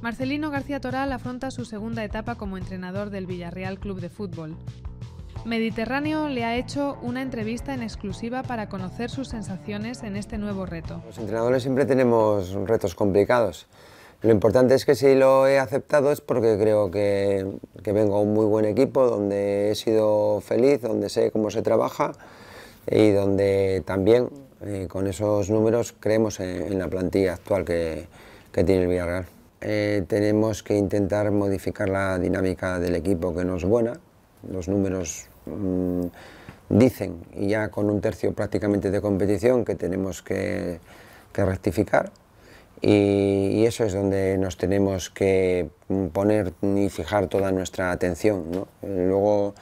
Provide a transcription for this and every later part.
Marcelino García Toral afronta su segunda etapa como entrenador del Villarreal Club de Fútbol. Mediterráneo le ha hecho una entrevista en exclusiva para conocer sus sensaciones en este nuevo reto. Los entrenadores siempre tenemos retos complicados. Lo importante es que si lo he aceptado es porque creo que, vengo a un muy buen equipo, donde he sido feliz, donde sé cómo se trabaja y donde también eh, con esos números creemos en, la plantilla actual que tiene el Villarreal. Eh, tenemos que intentar modificar la dinámica del equipo que no es buena. Los números mm, dicen, y ya con un tercio prácticamente de competición, que tenemos que, rectificar. Y, eso es donde nos tenemos que mm, poner y fijar toda nuestra atención. Luego,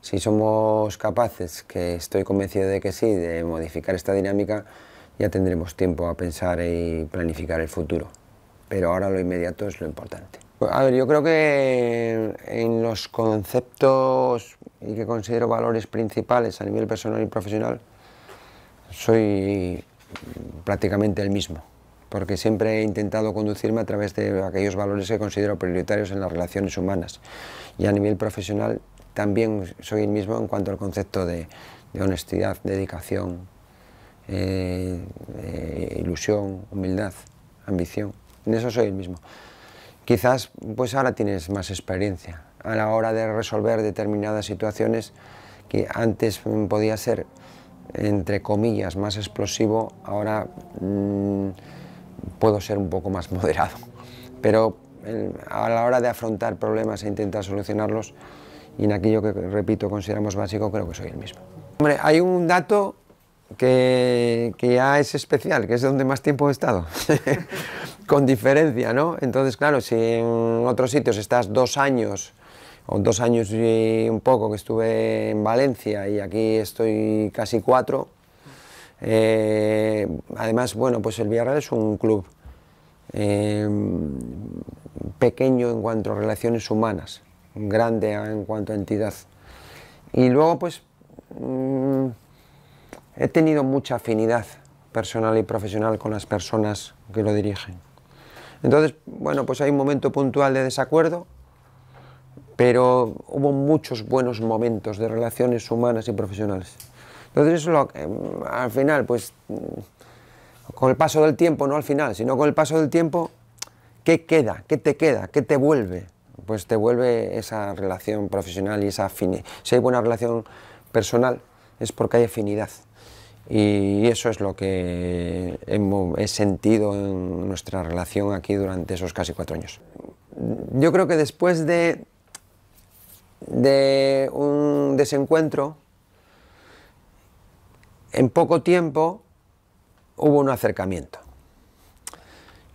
si somos capaces, que estoy convencido de que sí, de modificar esta dinámica, ya tendremos tiempo a pensar y planificar el futuro pero ahora lo inmediato es lo importante. A ver, yo creo que en los conceptos y que considero valores principales a nivel personal y profesional, soy prácticamente el mismo, porque siempre he intentado conducirme a través de aquellos valores que considero prioritarios en las relaciones humanas. Y a nivel profesional también soy el mismo en cuanto al concepto de, honestidad, dedicación, eh, eh, ilusión, humildad, ambición. En eso soy el mismo. Quizás pues ahora tienes más experiencia a la hora de resolver determinadas situaciones que antes mm, podía ser, entre comillas, más explosivo, ahora mm, puedo ser un poco más moderado. Pero a la hora de afrontar problemas e intentar solucionarlos, y en aquello que, repito, consideramos básico, creo que soy el mismo. Hombre, hay un dato que, ya es especial, que es donde más tiempo he estado, con diferencia, ¿no? Entonces, claro, si en otros sitios estás dos años, o dos años y un poco que estuve en Valencia y aquí estoy casi cuatro, eh, además, bueno, pues el Villarreal es un club eh, pequeño en cuanto a relaciones humanas, grande en cuanto a entidad. Y luego, pues... Mm, He tenido mucha afinidad personal y profesional con las personas que lo dirigen. Entonces, bueno, pues hay un momento puntual de desacuerdo, pero hubo muchos buenos momentos de relaciones humanas y profesionales. Entonces, eso mm, al final, pues, mm, con el paso del tiempo, no al final, sino con el paso del tiempo, ¿qué queda? ¿Qué te queda? ¿Qué te vuelve? Pues te vuelve esa relación profesional y esa afinidad. Si hay buena relación personal, es porque hay afinidad. Y eso es lo que he sentido en nuestra relación aquí durante esos casi cuatro años. Yo creo que después de, un desencuentro, en poco tiempo hubo un acercamiento.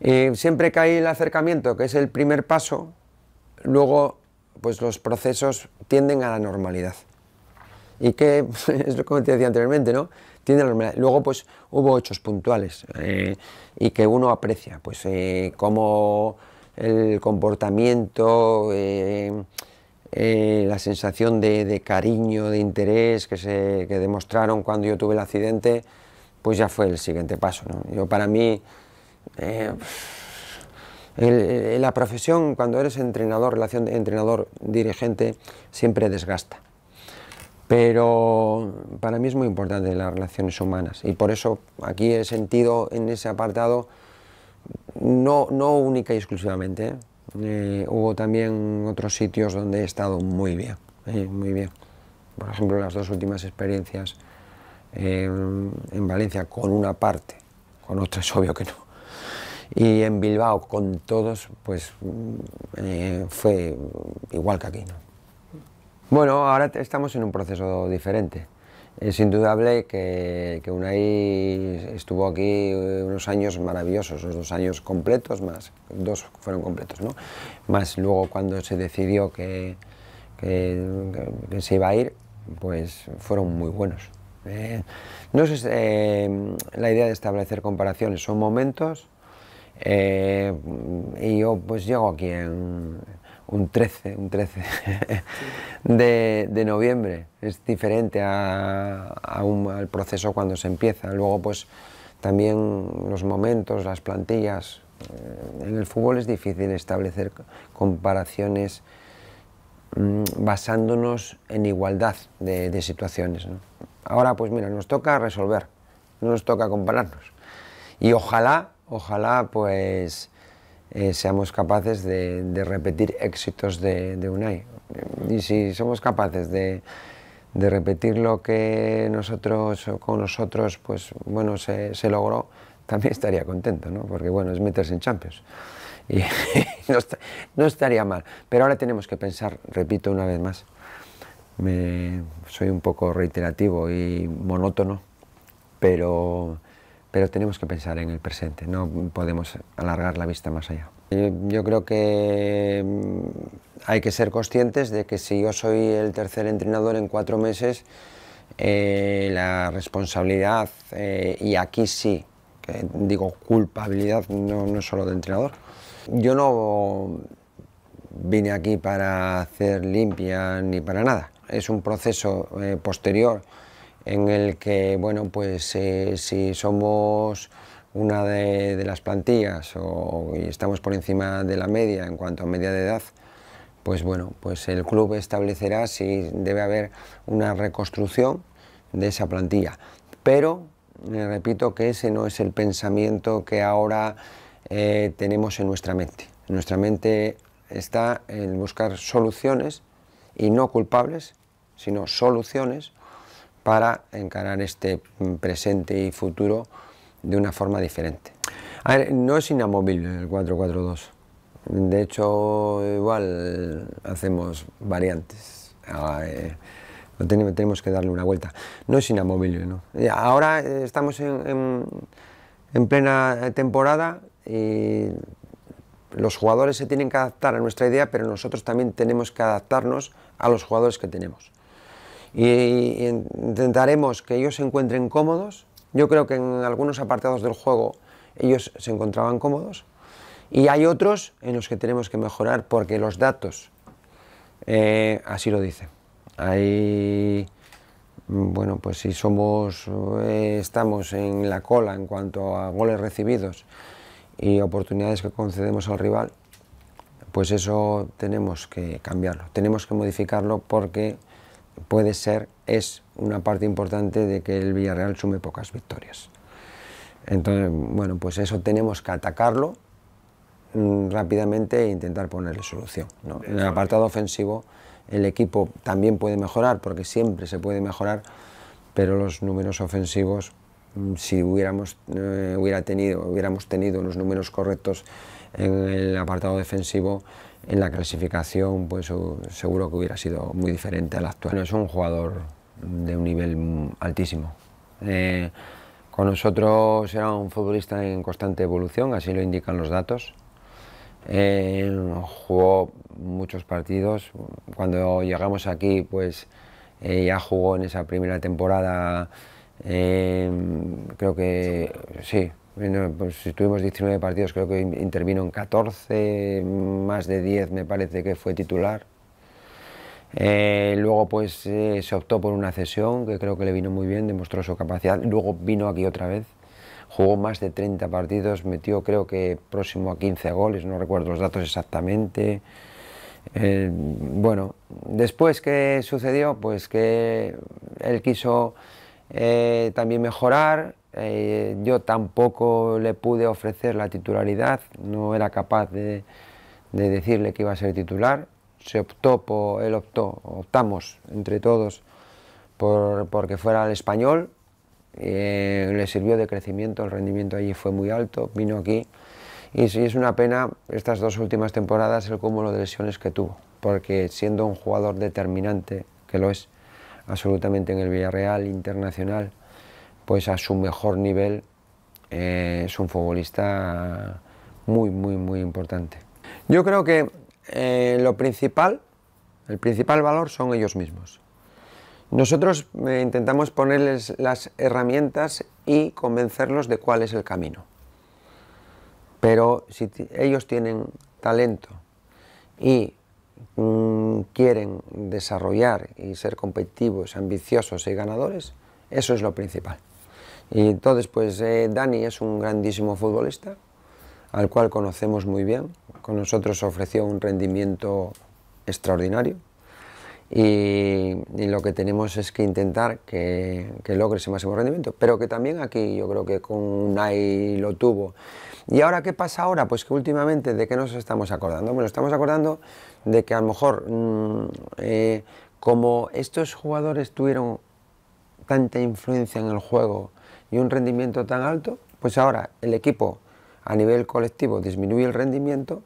Y siempre que hay el acercamiento, que es el primer paso, luego pues los procesos tienden a la normalidad. Y que es lo que te decía anteriormente, ¿no? Luego, pues hubo hechos puntuales eh, y que uno aprecia, pues eh, como el comportamiento, eh, la sensación de, cariño, de interés que, se, demostraron cuando yo tuve el accidente, pues ya fue el siguiente paso. Yo, para mí, la profesión, cuando eres entrenador, relación entrenador-dirigente, siempre desgasta pero para mí es muy importante las relaciones humanas y por eso aquí he sentido en ese apartado, no, no única y exclusivamente, eh, hubo también otros sitios donde he estado muy bien, eh, muy bien. Por ejemplo, las dos últimas experiencias eh, en Valencia con una parte, con otra es obvio que no. Y en Bilbao con todos, pues fue igual que aquí. ¿no? Bueno, ahora estamos en un proceso diferente. Es indudable que, que Unai estuvo aquí eh, unos años maravillosos, unos dos años completos más, dos fueron completos, ¿no? Más luego cuando se decidió que, se iba a ir, pues fueron muy buenos. ¿eh? no es eh, la idea de establecer comparaciones, son momentos y yo pues llego aquí en, un 13, un 13 de, noviembre. Es diferente a, al proceso cuando se empieza. Luego, pues también los momentos, las plantillas. Eh, en el fútbol es difícil establecer comparaciones mm, basándonos en igualdad de, situaciones. Ahora, pues mira, nos toca resolver, nos toca compararnos. Y ojalá, ojalá, pues eh, seamos capaces de, repetir éxitos de, UNAI. Y si somos capaces de, repetir lo que nosotros, con nosotros, pues bueno, se, logró, también estaría contento, ¿no? Porque bueno, es meterse en Champions. Y no, no, estaría mal. Pero ahora tenemos que pensar, repito una vez más, me, soy un poco reiterativo y monótono, pero pero tenemos que pensar en el presente, no podemos alargar la vista más allá. Yo creo que mm, hay que ser conscientes de que si yo soy el tercer entrenador en cuatro meses, eh, la responsabilidad, eh, y aquí sí, digo culpabilidad, no, no solo de entrenador. Yo no vine aquí para hacer limpia ni para nada, es un proceso eh, posterior en el que, bueno, pues eh, si somos una de, las plantillas o, y estamos por encima de la media en cuanto a media de edad, pues bueno, pues el club establecerá si debe haber una reconstrucción de esa plantilla. Pero, repito, que ese no es el pensamiento que ahora eh, tenemos en nuestra mente. nuestra mente está en buscar soluciones y no culpables, sino soluciones para encarar este mm, presente y futuro de una forma diferente. A ver, no es inamovible el 442. De hecho, igual eh, hacemos variantes. Ah, eh, tenemos que darle una vuelta. No es inamovible, ¿no? Ahora eh, estamos en, en plena temporada y los jugadores se tienen que adaptar a nuestra idea, pero nosotros también tenemos que adaptarnos a los jugadores que tenemos y, intentaremos que ellos se encuentren cómodos. Yo creo que en algunos apartados del juego ellos se encontraban cómodos y hay otros en los que tenemos que mejorar porque los datos eh, así lo dicen. Hay, mm, bueno, pues si somos, eh, estamos en la cola en cuanto a goles recibidos y oportunidades que concedemos al rival, pues eso tenemos que cambiarlo, tenemos que modificarlo porque puede ser, es una parte importante de que el Villarreal sume pocas victorias. Entonces, bueno, pues eso tenemos que atacarlo mm, rápidamente e intentar ponerle solución. En el apartado ofensivo el equipo también puede mejorar, porque siempre se puede mejorar, pero los números ofensivos, mm, si hubiéramos, eh, hubiera tenido, hubiéramos tenido los números correctos en el apartado defensivo, en la clasificación pues seguro que hubiera sido muy diferente al actual. es un jugador de un nivel altísimo. Eh, con nosotros era un futbolista en constante evolución, así lo indican los datos. Eh, jugó muchos partidos. Cuando llegamos aquí, pues eh, ya jugó en esa primera temporada, creo que sí, pues si pues tuvimos 19 partidos, creo que intervino en 14, más de 10 me parece que fue titular. Eh, luego pues eh, se optó por una cesión que creo que le vino muy bien, demostró su capacidad. Luego vino aquí otra vez, jugó más de 30 partidos, metió creo que próximo a 15 goles, no recuerdo los datos exactamente. Eh, bueno, después ¿qué sucedió, pues que él quiso también mejorar, eh, yo tampoco le pude ofrecer la titularidad, no era capaz de, decirle que iba a ser titular. Se optó, por, él optó, optamos entre todos por, porque fuera el español. Eh, le sirvió de crecimiento, el rendimiento allí fue muy alto, vino aquí. Y sí, es una pena estas dos últimas temporadas el cúmulo de lesiones que tuvo, porque siendo un jugador determinante, que lo es absolutamente en el Villarreal internacional, pues a su mejor nivel eh, es un futbolista muy, muy, muy importante. Yo creo que eh, lo principal, el principal valor son ellos mismos. Nosotros eh, intentamos ponerles las herramientas y convencerlos de cuál es el camino. Pero si ellos tienen talento y mm, quieren desarrollar y ser competitivos, ambiciosos y ganadores, eso es lo principal. Y entonces, pues eh, Dani es un grandísimo futbolista, al cual conocemos muy bien. Con nosotros ofreció un rendimiento extraordinario. Y, lo que tenemos es que intentar que, logre ese máximo rendimiento. Pero que también aquí yo creo que con Unai lo tuvo. ¿Y ahora qué pasa ahora? Pues que últimamente de qué nos estamos acordando. Bueno, estamos acordando de que a lo mejor mm, eh, como estos jugadores tuvieron tanta influencia en el juego, y un rendimiento tan alto, pues ahora el equipo a nivel colectivo disminuye el rendimiento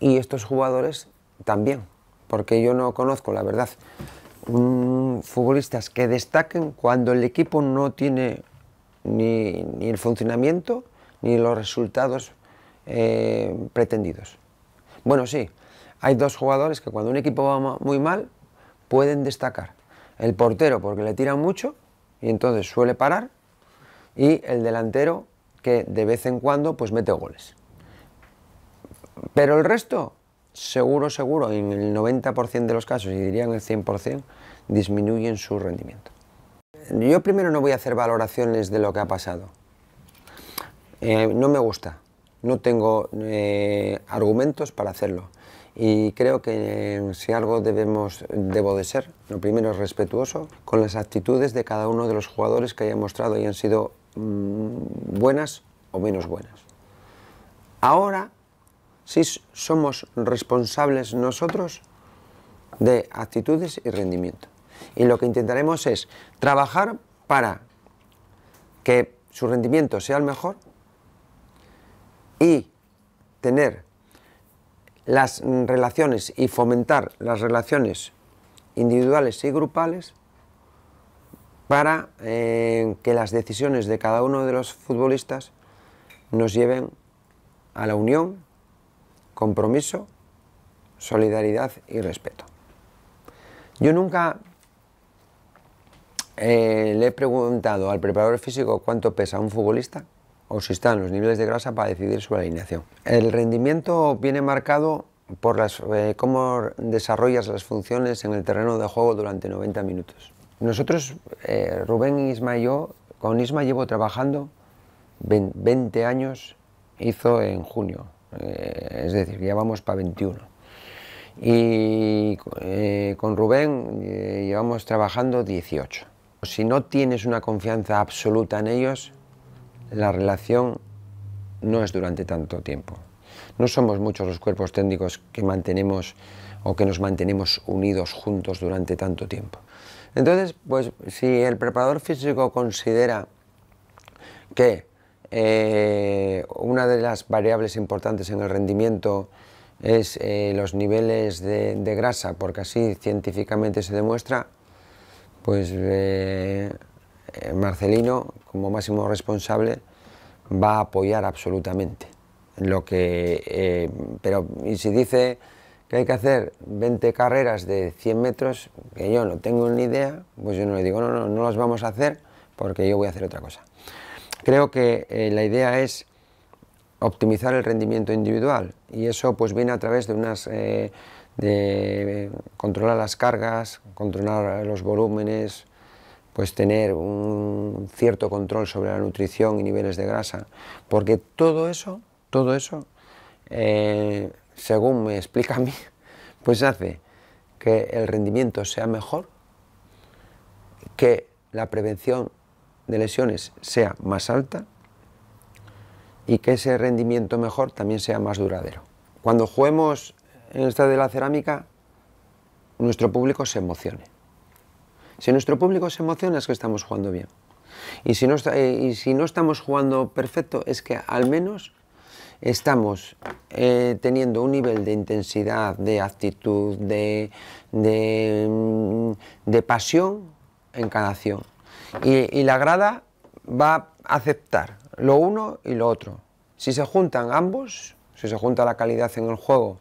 y estos jugadores también, porque yo no conozco, la verdad, futbolistas que destaquen cuando el equipo no tiene ni, el funcionamiento ni los resultados eh, pretendidos. Bueno, sí, hay dos jugadores que cuando un equipo va muy mal pueden destacar. El portero porque le tiran mucho y entonces suele parar y el delantero que de vez en cuando pues mete goles. Pero el resto, seguro, seguro, en el 90% de los casos, y diría en el 100%, disminuyen su rendimiento. Yo primero no voy a hacer valoraciones de lo que ha pasado. Eh, no me gusta, no tengo eh, argumentos para hacerlo. Y creo que eh, si algo debemos, debo de ser, lo primero es respetuoso con las actitudes de cada uno de los jugadores que hayan mostrado y han sido Mm, buenas o menos buenas. Ahora sí somos responsables nosotros de actitudes y rendimiento. Y lo que intentaremos es trabajar para que su rendimiento sea el mejor y tener las relaciones y fomentar las relaciones individuales y grupales para eh, que las decisiones de cada uno de los futbolistas nos lleven a la unión, compromiso, solidaridad y respeto. Yo nunca eh, le he preguntado al preparador físico cuánto pesa un futbolista o si están los niveles de grasa para decidir su alineación. El rendimiento viene marcado por eh, cómo desarrollas las funciones en el terreno de juego durante 90 minutos. Nosotros, eh, Rubén, Isma y yo, con Isma llevo trabajando 20 años, hizo en junio, eh, es decir, ya vamos para 21. Y eh, con Rubén llevamos trabajando 18. Si no tienes una confianza absoluta en ellos, la relación no es durante tanto tiempo. No somos muchos los cuerpos técnicos que mantenemos o que nos mantenemos unidos juntos durante tanto tiempo. Entonces, pues si el preparador físico considera que eh, una de las variables importantes en el rendimiento es eh, los niveles de, grasa, porque así científicamente se demuestra, pues eh, Marcelino, como máximo responsable, va a apoyar absolutamente lo que... pero y si dice que hay que hacer 20 carreras de 100 metros, que yo no tengo ni idea, pues yo no le digo, no, no, no las vamos a hacer porque yo voy a hacer otra cosa. Creo que eh, la idea es optimizar el rendimiento individual y eso pues viene a través de unas... Eh, de controlar las cargas, controlar los volúmenes, pues tener un cierto control sobre la nutrición y niveles de grasa, porque todo eso, todo eso eh, según me explica a mí, pues hace que el rendimiento sea mejor, que la prevención de lesiones sea más alta y que ese rendimiento mejor también sea más duradero. Cuando juguemos en esta de la cerámica, nuestro público se emocione. Si nuestro público se emociona es que estamos jugando bien. Y si no, eh, y si no estamos jugando perfecto es que al menos estamos eh, teniendo un nivel de intensidad, de actitud, mm, de, pasión en cada acción. Y, y, la grada va a aceptar lo uno y lo otro. Si se juntan ambos, si se junta la calidad en el juego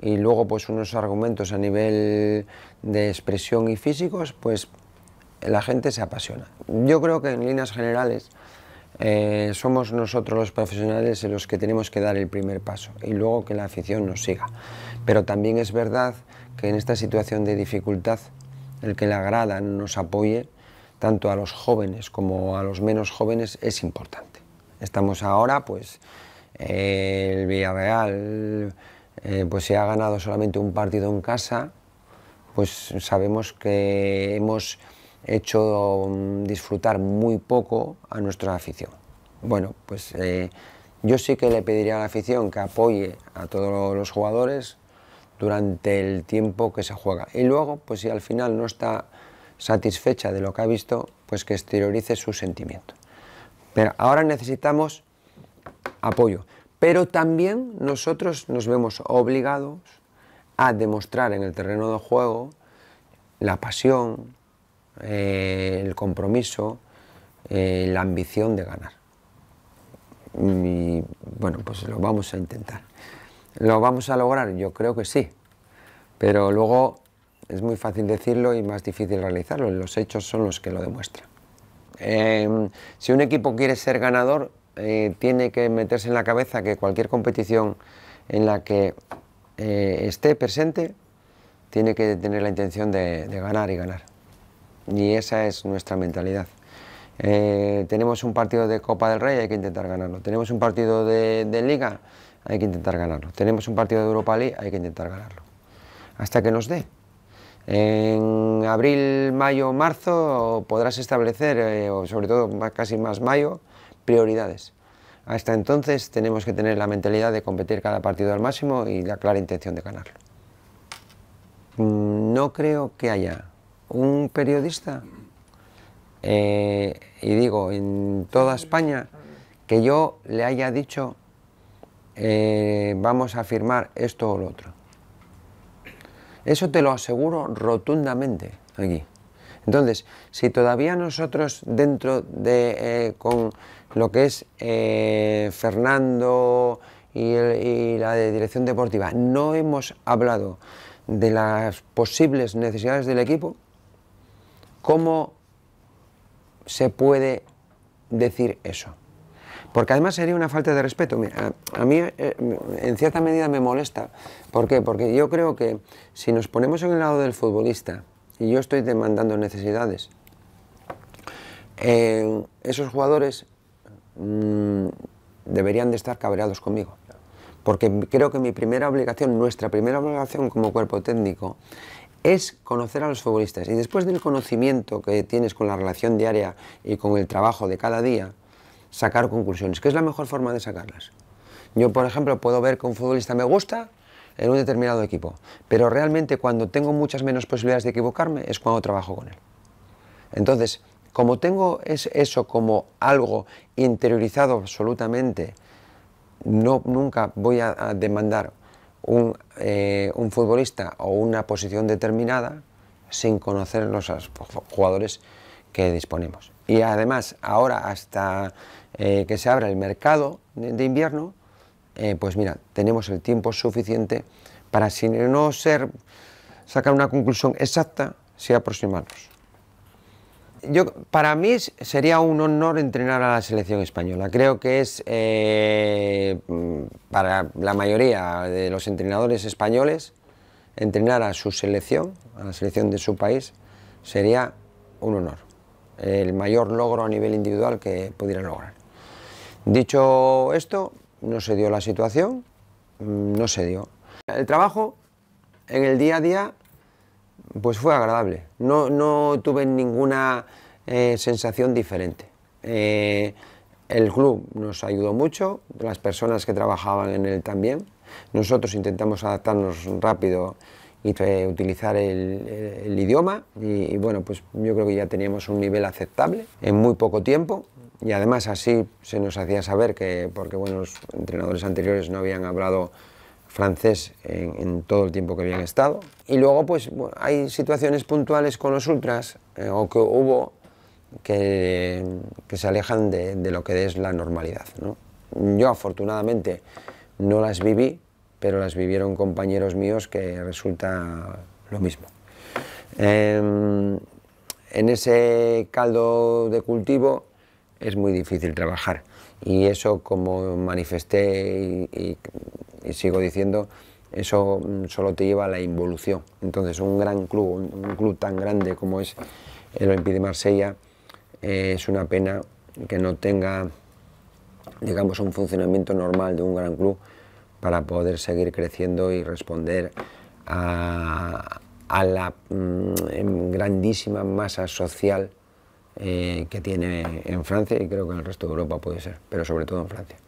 y luego pues unos argumentos a nivel de expresión y físicos, pues la gente se apasiona. Yo creo que en líneas generales eh, somos nosotros los profesionales los que tenemos que dar el primer paso y luego que la afición nos siga. Pero también es verdad que en esta situación de dificultad, el que la grada nos apoye, tanto a los jóvenes como a los menos jóvenes, es importante. Estamos ahora, pues, eh, el Villarreal, eh, pues se ha ganado solamente un partido en casa, pues sabemos que hemos hecho mm, disfrutar muy poco a nuestra afición. Bueno, pues eh, yo sí que le pediría a la afición que apoye a todos los jugadores durante el tiempo que se juega. Y luego, pues si al final no está satisfecha de lo que ha visto, pues que exteriorice su sentimiento... Pero ahora necesitamos apoyo. Pero también nosotros nos vemos obligados a demostrar en el terreno de juego la pasión, eh, el compromiso, eh, la ambición de ganar. Y bueno, pues lo vamos a intentar. ¿Lo vamos a lograr? Yo creo que sí. Pero luego es muy fácil decirlo y más difícil realizarlo. Los hechos son los que lo demuestran. Em, si un equipo quiere ser ganador, eh, tiene que meterse en la cabeza que cualquier competición en la que esté presente, tiene que tener la intención de ganar y ganar y esa es nuestra mentalidad. Eh, tenemos un partido de Copa del Rey, hay que intentar ganarlo. Tenemos un partido de, Liga, hay que intentar ganarlo. Tenemos un partido de Europa League, hay que intentar ganarlo. Hasta que nos dé. En abril, mayo, marzo podrás establecer, eh, sobre todo casi más mayo, prioridades. Hasta entonces tenemos que tener la mentalidad de competir cada partido al máximo y la clara intención de ganarlo. Mm, no creo que haya un periodista, eh, y digo, en toda España, que yo le haya dicho, eh, vamos a firmar esto o lo otro. Eso te lo aseguro rotundamente aquí. Entonces, si todavía nosotros dentro de eh, con lo que es Fernando y, y, la de dirección deportiva no hemos hablado de las posibles necesidades del equipo, ¿Cómo se puede decir eso? Porque además sería una falta de respeto. a, mí eh, en cierta medida me molesta. ¿Por qué? Porque yo creo que si nos ponemos en el lado del futbolista, y yo estoy demandando necesidades, eh, esos jugadores mm, deberían de estar cabreados conmigo. Porque creo que mi primera obligación, nuestra primera obligación como cuerpo técnico, es conocer a los futbolistas. Y después del conocimiento que tienes con la relación diaria y con el trabajo de cada día, sacar conclusiones, que es la mejor forma de sacarlas. Yo, por ejemplo, puedo ver que un futbolista me gusta en un determinado equipo, pero realmente cuando tengo muchas menos posibilidades de equivocarme es cuando trabajo con él. Entonces, como tengo eso como algo interiorizado absolutamente, no, nunca voy a demandar eh, un, futbolista o una posición determinada sin conocer los jugadores que disponemos. Y además, ahora hasta eh, que se abra el mercado de, invierno, eh, pues mira, tenemos el tiempo suficiente para, si no ser, sacar una conclusión exacta, si aproximarnos. Yo, para mí sería un honor entrenar a la selección española. Creo que es eh, mm, para la mayoría de los entrenadores españoles entrenar a su selección, a la selección de su país, sería un honor. El mayor logro a nivel individual que pudiera lograr. Dicho esto, no se dio la situación, mm, no se dio. El trabajo en el día a día pues fue agradable. No, no tuve ninguna eh, sensación diferente. Eh, el club nos ayudó mucho, las personas que trabajaban en él también. Nosotros intentamos adaptarnos rápido y utilizar el, idioma y, y, bueno, pues yo creo que ya teníamos un nivel aceptable en muy poco tiempo y además así se nos hacía saber que, porque bueno, los entrenadores anteriores no habían hablado francés en, todo el tiempo que habían estado. Y luego pues hay situaciones puntuales con los ultras eh, o que hubo que, se alejan de, lo que es la normalidad. Yo afortunadamente no las viví, pero las vivieron compañeros míos que resulta lo mismo. Em, en ese caldo de cultivo es muy difícil trabajar. Y eso, como manifesté y, sigo diciendo, eso mm, solo te lleva a la involución. Entonces, un gran club, un, club tan grande como es el Olympique de Marsella, eh, es una pena que no tenga, digamos, un funcionamiento normal de un gran club para poder seguir creciendo y responder a, la mm, grandísima masa social eh, que tiene en Francia y creo que en el resto de Europa puede ser, pero sobre todo en Francia.